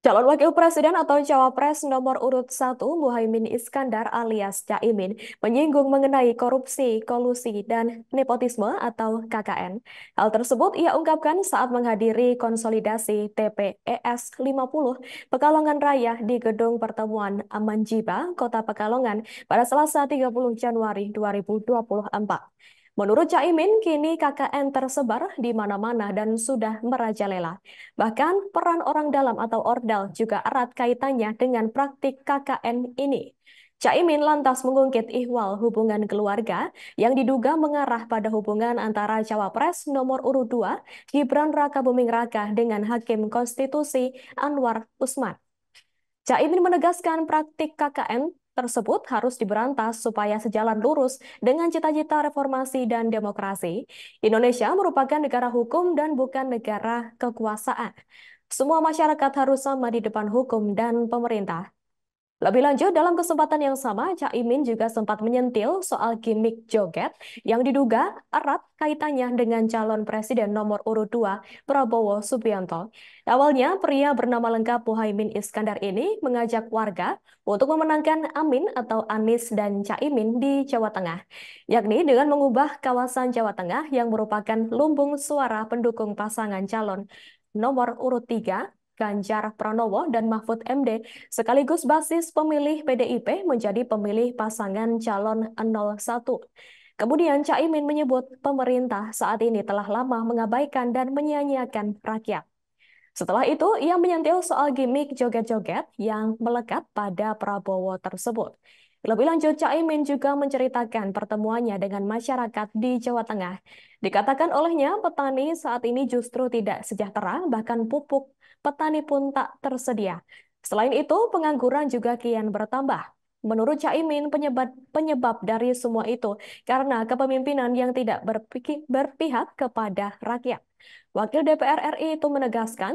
Calon Wakil Presiden atau Cawapres nomor urut 1 Muhaimin Iskandar alias Caimin menyinggung mengenai korupsi, kolusi, dan nepotisme atau KKN. Hal tersebut ia ungkapkan saat menghadiri konsolidasi TPES 50 Pekalongan Raya di Gedung Pertemuan Amanjiba, Kota Pekalongan pada Selasa 30 Januari 2024. Menurut Caimin, kini KKN tersebar di mana-mana dan sudah merajalela. Bahkan peran orang dalam atau ordal juga erat kaitannya dengan praktik KKN ini. Caimin lantas mengungkit ihwal hubungan keluarga yang diduga mengarah pada hubungan antara Cawapres nomor urut 2 Gibran Raka Buming Raka dengan Hakim Konstitusi Anwar Usman. Caimin menegaskan praktik KKN tersebut harus diberantas supaya sejalan lurus dengan cita-cita reformasi dan demokrasi. Indonesia merupakan negara hukum dan bukan negara kekuasaan. Semua masyarakat harus sama di depan hukum dan pemerintah. Lebih lanjut, dalam kesempatan yang sama, Cak Imin juga sempat menyentil soal gimmick joget yang diduga erat kaitannya dengan calon presiden nomor urut 2 Prabowo Subianto. Awalnya, pria bernama lengkap Muhaimin Iskandar ini mengajak warga untuk memenangkan Amin atau Anis dan Cak Imin di Jawa Tengah, yakni dengan mengubah kawasan Jawa Tengah yang merupakan lumbung suara pendukung pasangan calon nomor urut 3 Ganjar Pranowo dan Mahfud MD sekaligus basis pemilih PDIP menjadi pemilih pasangan calon 01. Kemudian Caimin menyebut pemerintah saat ini telah lama mengabaikan dan menyia-nyiakan rakyat. Setelah itu, ia menyentil soal gimmick joget-joget yang melekat pada Prabowo tersebut. Lebih lanjut, Caimin juga menceritakan pertemuannya dengan masyarakat di Jawa Tengah. Dikatakan olehnya, petani saat ini justru tidak sejahtera, bahkan pupuk petani pun tak tersedia. Selain itu, pengangguran juga kian bertambah. Menurut Caimin, penyebab, penyebab dari semua itu karena kepemimpinan yang tidak berpiki, berpihak kepada rakyat. Wakil DPR RI itu menegaskan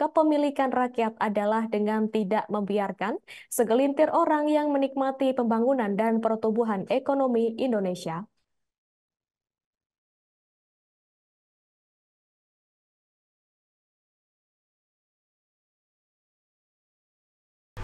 kepemilikan rakyat adalah dengan tidak membiarkan segelintir orang yang menikmati pembangunan dan pertumbuhan ekonomi Indonesia